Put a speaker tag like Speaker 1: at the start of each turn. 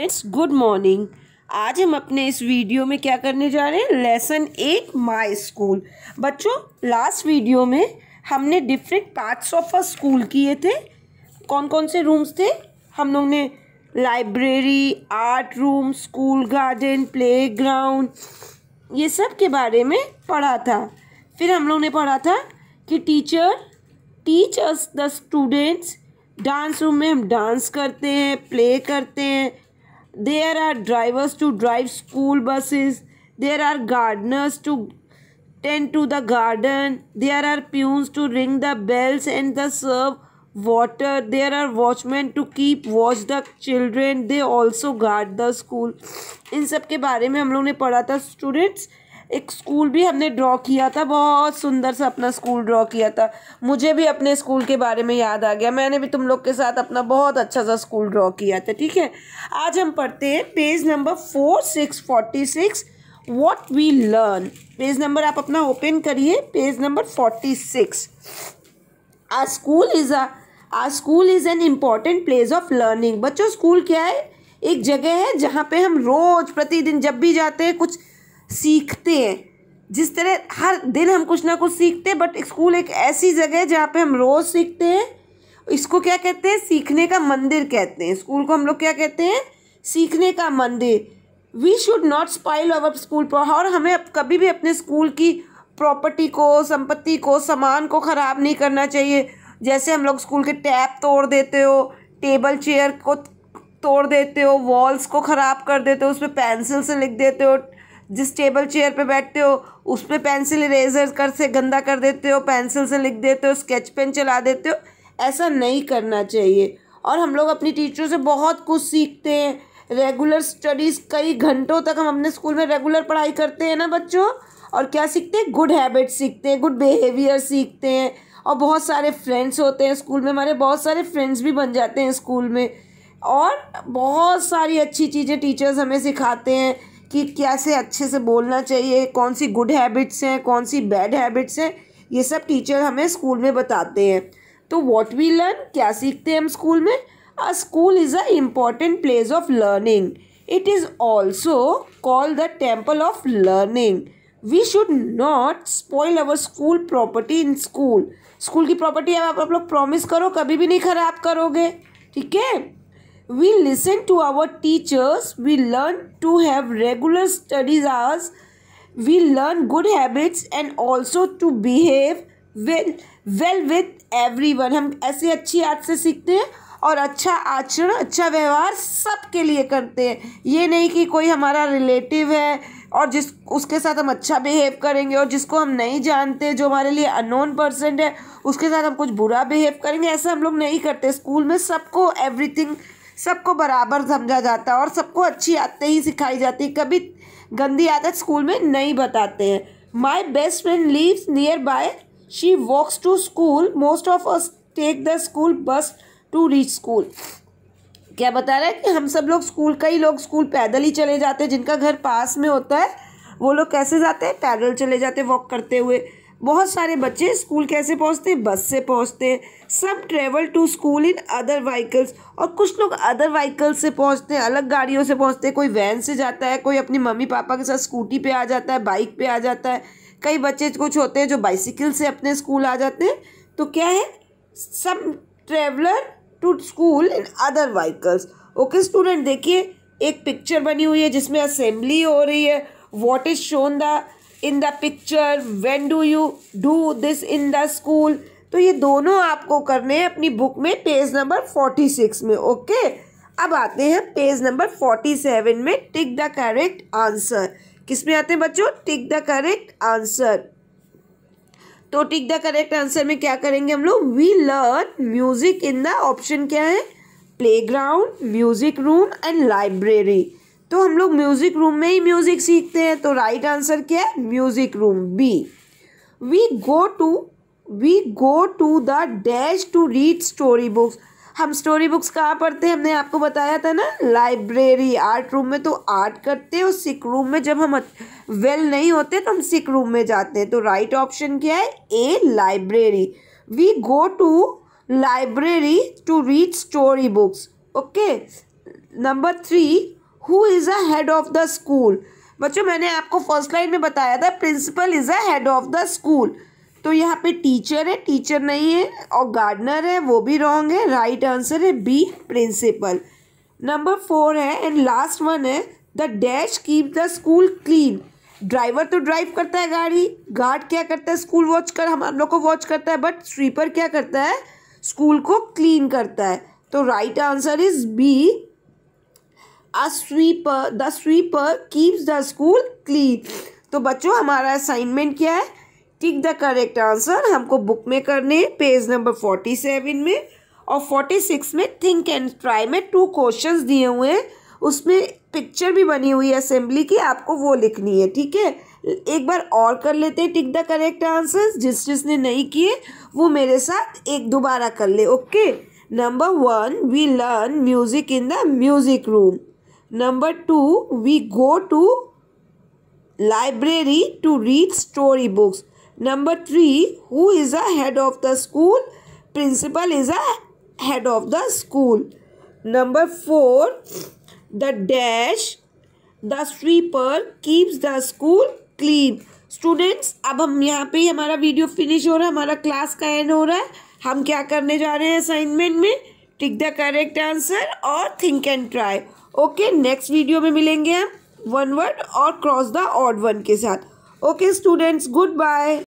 Speaker 1: friends good morning आज हम अपने इस वीडियो में क्या करने जा रहे हैं लेसन एट माई स्कूल बच्चों लास्ट वीडियो में हमने different parts of a school किए थे कौन कौन से रूम्स थे हम लोग ने library art room school garden playground ये सब के बारे में पढ़ा था फिर हम लोग ने पढ़ा था कि teacher teach us the students dance room में हम डांस करते हैं प्ले करते हैं there are drivers to drive school buses there are gardeners to tend to the garden there are peons to ring the bells and the serve water there are watchmen to keep watch the children they also guard the school in सब के बारे में हम लोग ने पढ़ा था students एक स्कूल भी हमने ड्रॉ किया था बहुत सुंदर सा अपना स्कूल ड्रॉ किया था मुझे भी अपने स्कूल के बारे में याद आ गया मैंने भी तुम लोग के साथ अपना बहुत अच्छा सा स्कूल ड्रॉ किया था ठीक है आज हम पढ़ते हैं page number four six forty six what we learn page number आप अपना ओपन करिए page number forty six a school is a school is an important place of learning बच्चों स्कूल क्या है एक जगह है जहाँ पे हम रोज़ प्रतिदिन जब भी जाते हैं कुछ सीखते हैं जिस तरह हर दिन हम कुछ ना कुछ सीखते हैं बट स्कूल एक ऐसी जगह है जहाँ पे हम रोज़ सीखते हैं इसको क्या कहते हैं सीखने का मंदिर कहते हैं स्कूल को हम लोग क्या कहते हैं सीखने का मंदिर we should not spoil our school और हमें कभी भी अपने स्कूल की प्रॉपर्टी को संपत्ति को सामान को ख़राब नहीं करना चाहिए जैसे हम लोग स्कूल के टैप तोड़ देते हो टेबल चेयर को तोड़ देते हो वॉल्स को ख़राब कर देते हो उस पर पेंसिल से लिख देते हो जिस टेबल चेयर पे बैठते हो उस पर पेंसिल इरेजर कर से गंदा कर देते हो पेंसिल से लिख देते हो स्केच पेन चला देते हो ऐसा नहीं करना चाहिए और हम लोग अपनी टीचरों से बहुत कुछ सीखते हैं रेगुलर स्टडीज़ कई घंटों तक हम अपने स्कूल में रेगुलर पढ़ाई करते हैं ना बच्चों और क्या सीखते हैं गुड हैबिट्स सीखते हैं गुड बिहेवियर सीखते हैं और बहुत सारे फ्रेंड्स होते हैं स्कूल में हमारे बहुत सारे फ्रेंड्स भी बन जाते हैं स्कूल में और बहुत सारी अच्छी चीज़ें टीचर्स हमें सिखाते हैं कि कैसे अच्छे से बोलना चाहिए कौन सी गुड हैबिट्स हैं कौन सी बैड हैबिट्स हैं ये सब टीचर हमें स्कूल में बताते हैं तो वॉट वी लर्न क्या सीखते हैं हम स्कूल में a school is a important place of learning it is also call the temple of learning we should not spoil our school property in school school की प्रॉपर्टी आप आप लोग promise करो कभी भी नहीं ख़राब करोगे ठीक है we listen to our teachers we learn to have regular studies hours we learn good habits and also to behave well well with everyone हम ऐसे अच्छी आदत से सीखते हैं और अच्छा आचरण अच्छा व्यवहार सबके लिए करते हैं ये नहीं कि कोई हमारा रिलेटिव है और जिस उसके साथ हम अच्छा बिहेव करेंगे और जिसको हम नहीं जानते जो हमारे लिए अनोन पर्सन है उसके साथ हम कुछ बुरा बिहेव करेंगे ऐसा हम लोग नहीं करते स्कूल में सबको एवरीथिंग सबको बराबर समझा जाता है और सबको अच्छी आदतें ही सिखाई जाती है कभी गंदी आदत स्कूल में नहीं बताते हैं my best friend lives nearby she walks to school most of us take the school bus to reach school क्या बता रहा है कि हम सब लोग स्कूल कई लोग स्कूल पैदल ही चले जाते हैं जिनका घर पास में होता है वो लोग कैसे जाते हैं पैदल चले जाते हैं वॉक करते हुए बहुत सारे बच्चे स्कूल कैसे पहुंचते बस से पहुंचते सब travel to school in other vehicles और कुछ लोग अदर व्हीकल्स से पहुंचते हैं अलग गाड़ियों से पहुंचते हैं कोई वैन से जाता है कोई अपनी मम्मी पापा के साथ स्कूटी पे आ जाता है बाइक पे आ जाता है कई बच्चे कुछ होते हैं जो बाइसिकल से अपने स्कूल आ जाते हैं तो क्या है सब traveller to school in other vehicles okay student देखिए एक पिक्चर बनी हुई है जिसमें असेंबली हो रही है what is shown the in the picture when do you do this in the school तो ये दोनों आपको करने हैं अपनी बुक में पेज नंबर फोर्टी सिक्स में ओके अब आते हैं पेज नंबर फोर्टी सेवन में टिक द करेक्ट आंसर किस में आते हैं बच्चों टिक द करेक्ट आंसर तो टिक द करेक्ट आंसर में क्या करेंगे हम लोग we learn music in the option क्या है playground music room and library तो हम लोग म्यूज़िक रूम में ही म्यूज़िक सीखते हैं तो राइट आंसर क्या है music room B we go to we go to the dash to read story books हम स्टोरी बुक्स कहाँ पढ़ते हैं हमने आपको बताया था ना लाइब्रेरी आर्ट रूम में तो आर्ट करते हैं और सिक रूम में जब हम वेल नहीं होते तो हम सिक रूम में जाते हैं तो राइट ऑप्शन क्या है A library we go to library to read story books okay number three who is a head of the school बच्चों मैंने आपको फर्स्ट लाइन में बताया था principal is a head of the school तो यहाँ पे टीचर है टीचर नहीं है और गार्डनर है वो भी रॉन्ग है राइट आंसर है बी प्रिंसिपल नंबर फोर है एंड लास्ट वन है the dash keep the school clean driver तो ड्राइव करता है गाड़ी गार्ड क्या करता है स्कूल वॉच कर हम हम लोग को वॉच करता है बट स्वीपर क्या करता है स्कूल को क्लीन करता है तो right answer is B a sweeper the sweeper keeps the school clean तो बच्चों हमारा असाइनमेंट क्या है टिक द करेक्ट आंसर हमको बुक में करने पेज नंबर फोर्टी सेवन में और फोर्टी सिक्स में थिंक एंड ट्राई में टू क्वेश्चन दिए हुए हैं उसमें पिक्चर भी बनी हुई है असेंबली की आपको वो लिखनी है ठीक है एक बार और कर लेते हैं टिक द करेक्ट आंसर जिस जिसने नहीं किए वो मेरे साथ एक दोबारा कर ले okay number one we learn music in the music room number two we go to library to read story books number three who is a head of the school principal is a head of the school number four the dash the sweeper keeps the school clean students अब हम यहाँ पे हमारा video finish हो रहा है हमारा class का एंड हो रहा है हम क्या करने जा रहे हैं असाइनमेंट में टिक द करेक्ट आंसर और think and try okay next video में मिलेंगे हम वन वर्ड और क्रॉस द ऑड वन के साथ ओके स्टूडेंट्स गुड बाय